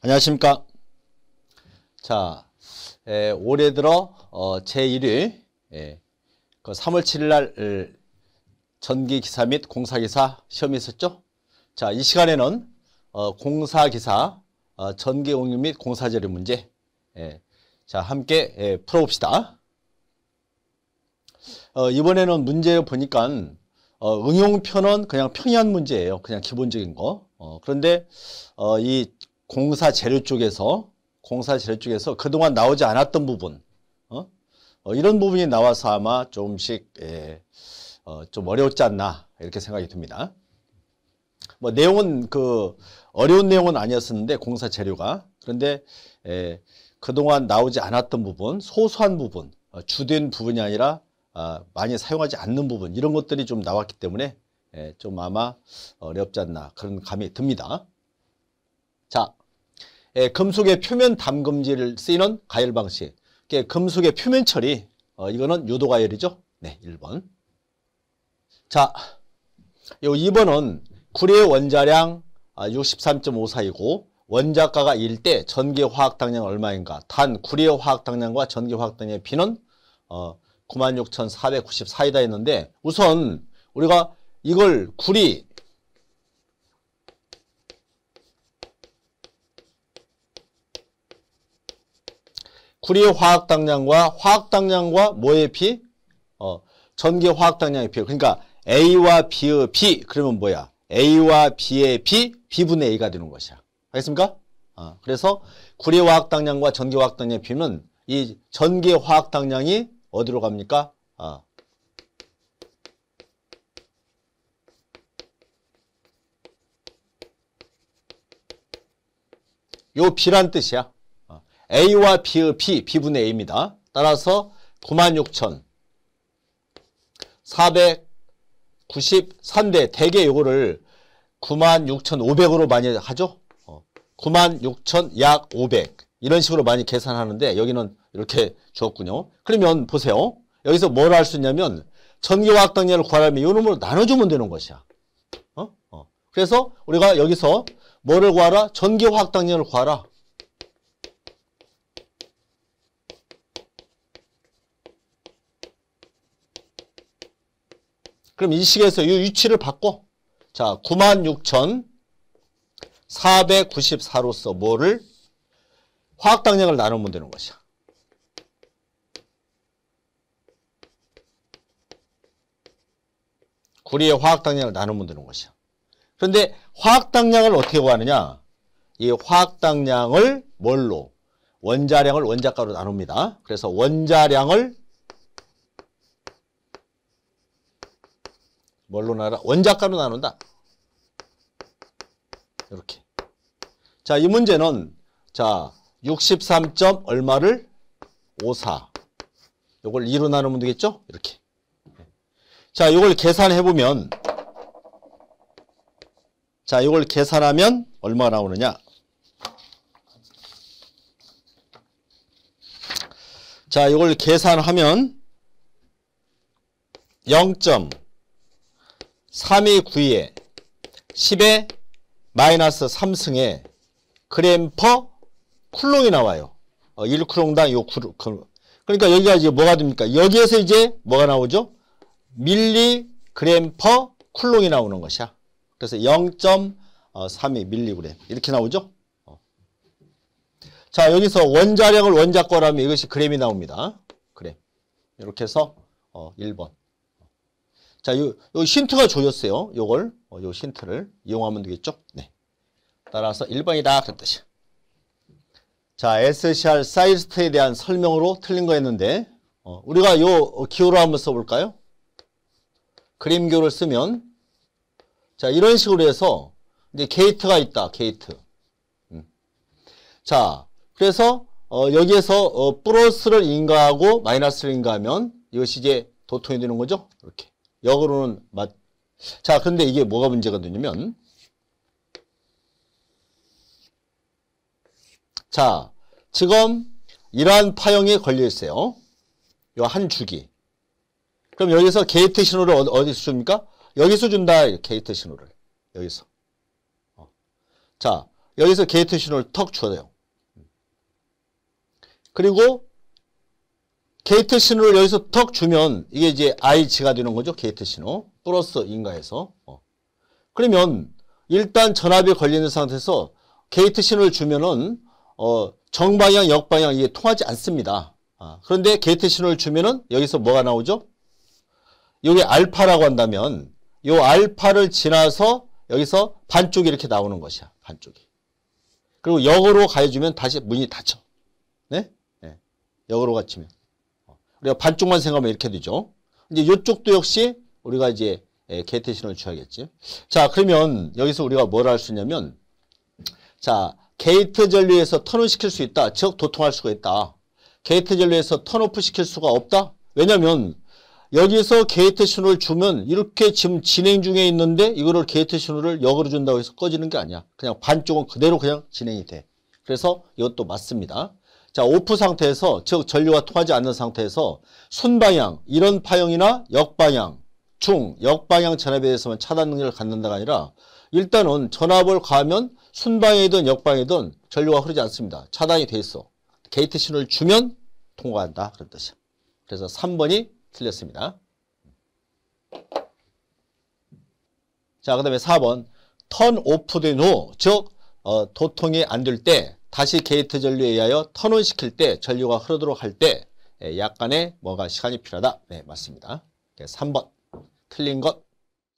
안녕하십니까. 자, 에, 올해 들어 어, 제1일 예, 그 3월 7일 날 전기기사 및 공사기사 시험이 있었죠? 자, 이 시간에는 어, 공사기사, 어, 전기공유 및 공사재료 문제 예, 자, 함께 예, 풀어봅시다. 어, 이번에는 문제 보니까 어, 응용편은 그냥 평이한 문제예요. 그냥 기본적인 거. 어, 그런데 어, 이 공사 재료 쪽에서 공사 재료 쪽에서 그동안 나오지 않았던 부분 어? 어 이런 부분이 나와서 아마 조금씩 예, 어, 좀 어려웠지 않나 이렇게 생각이 듭니다. 뭐 내용은 그 어려운 내용은 아니었었는데 공사 재료가 그런데 예, 그동안 나오지 않았던 부분 소소한 부분 어, 주된 부분이 아니라 아, 많이 사용하지 않는 부분 이런 것들이 좀 나왔기 때문에 예, 좀 아마 어렵지 않나 그런 감이 듭니다. 자 예, 금속의 표면 담금질을 쓰이는 가열 방식. 금속의 표면 처리. 어, 이거는 유도 가열이죠. 네, 1번. 자, 요 2번은 구리의 원자량 63.54이고 아, 원자가가 1대 전기 화학 당량 얼마인가? 단 구리의 화학 당량과 전기 화학 당량의 비는 어 96,494이다 했는데 우선 우리가 이걸 구리 구리의 화학 당량과 화학 당량과 뭐의 비? 어, 전기 화학 당량의 비. 그러니까 A와 B의 B 그러면 뭐야? A와 B의 B B분의 A가 되는 것이야. 알겠습니까? 어, 그래서 구리 화학 당량과 전기 화학 당량의 B는 이 전기 화학 당량이 어디로 갑니까? 어. 요 B란 뜻이야. A와 B의 B, B분의 A입니다. 따라서 96,493대 대개 요거를 96,500으로 많이 하죠. 96,약 0 0 0 500 이런 식으로 많이 계산하는데 여기는 이렇게 줬군요. 그러면 보세요. 여기서 뭘 할 수 있냐면 전기화학 당량을 구하려면 요 놈으로 나눠주면 되는 것이야. 어? 어. 그래서 우리가 여기서 뭐를 구하라? 전기화학 당량을 구하라. 그럼 이 식에서 이 위치를 바꿔. 자, 96,494로서 뭐를 화학 당량을 나누면 되는 것이야. 구리의 화학 당량을 나누면 되는 것이야. 그런데 화학 당량을 어떻게 구하느냐? 이 화학 당량을 뭘로? 원자량을 원자가로 나눕니다. 그래서 원자량을 뭘로 나눠? 원작가로 나눈다. 이렇게. 자, 이 문제는 자, 63. 얼마를 54. 요걸 2로 나누면 되겠죠? 이렇게. 자, 요걸 계산해 보면 자, 요걸 계산하면 얼마 나오느냐? 자, 요걸 계산하면 0. 3이 9에 위 10에 마이너스 3승에 그램퍼 쿨롱이 나와요. 어, 1쿨롱당 요 쿨, 쿨. 그, 그러니까 여기가 이제 뭐가 됩니까? 여기에서 이제 뭐가 나오죠? 밀리 그램퍼 쿨롱이 나오는 것이야. 그래서 0.32 어, 밀리그램 이렇게 나오죠. 어. 자 여기서 원자량을 원자 거라면 이것이 그램이 나옵니다. 그램 이렇게 해서 어, 1번. 자, 요, 요 힌트가 조였어요. 요걸, 어, 요 힌트를 이용하면 되겠죠? 네. 따라서 1번이다. 그랬듯이. 자, SCR 사이스트에 대한 설명으로 틀린 거였는데, 어, 우리가 요기호를 한번 써볼까요? 그림교를 쓰면, 자, 이런 식으로 해서, 이제 게이트가 있다. 게이트. 음. 자, 그래서, 어, 여기에서, 어, 플러스를 인가하고 마이너스를 인가하면, 이것이 이제 도통이 되는 거죠? 이렇게. 역으로는 맞. 자, 근데 이게 뭐가 문제가 되냐면 자, 지금 이러한 파형에 걸려 있어요. 요 한주기 그럼 여기서 게이트 신호를 어디서 줍니까? 여기서 준다. 게이트 신호를. 여기서. 어. 자, 여기서 게이트 신호를 턱 줘요. 그리고 게이트 신호를 여기서 턱 주면 이게 이제 IG가 되는 거죠. 게이트 신호. 플러스 인가해서. 어. 그러면 일단 전압이 걸리는 상태에서 게이트 신호를 주면은 어, 정방향, 역방향 이게 통하지 않습니다. 아, 그런데 게이트 신호를 주면은 여기서 뭐가 나오죠? 이게 알파라고 한다면 이 알파를 지나서 여기서 반쪽이 이렇게 나오는 것이야. 반쪽이. 그리고 역으로 가해주면 다시 문이 닫혀. 네? 네. 역으로 갇히면. 우리가 반쪽만 생각하면 이렇게 되죠. 이제 이쪽도 역시 우리가 이제 예, 개태신호를 취하겠지. 자, 그러면 여기서 우리가 뭘 할 수 있냐면 자, 게이트 전류에서 턴온시킬 수 있다. 즉 도통할 수가 있다. 게이트 전류에서 턴오프 시킬 수가 없다. 왜냐면 여기서 게이트 신호를 주면 이렇게 지금 진행 중에 있는데 이거를 게이트 신호를 역으로 준다고 해서 꺼지는 게 아니야. 그냥 반쪽은 그대로 그냥 진행이 돼. 그래서 이것도 맞습니다. 자, 오프 상태에서 즉 전류가 통하지 않는 상태에서 순방향, 이런 파형이나 역방향, 중, 역방향 전압에 대해서만 차단 능력을 갖는다가 아니라 일단은 전압을 가하면 순방향이든 역방향이든 전류가 흐르지 않습니다. 차단이 돼 있어. 게이트 신호를 주면 통과한다. 그런 뜻이야. 그래서 3번이 틀렸습니다. 자, 그 다음에 4번. 턴 오프된 후, 즉, 어, 도통이 안될때 다시 게이트 전류에 의하여 턴 온시킬 때 전류가 흐르도록 할때 예, 약간의 뭐가 시간이 필요하다. 네, 맞습니다. 3번 틀린 것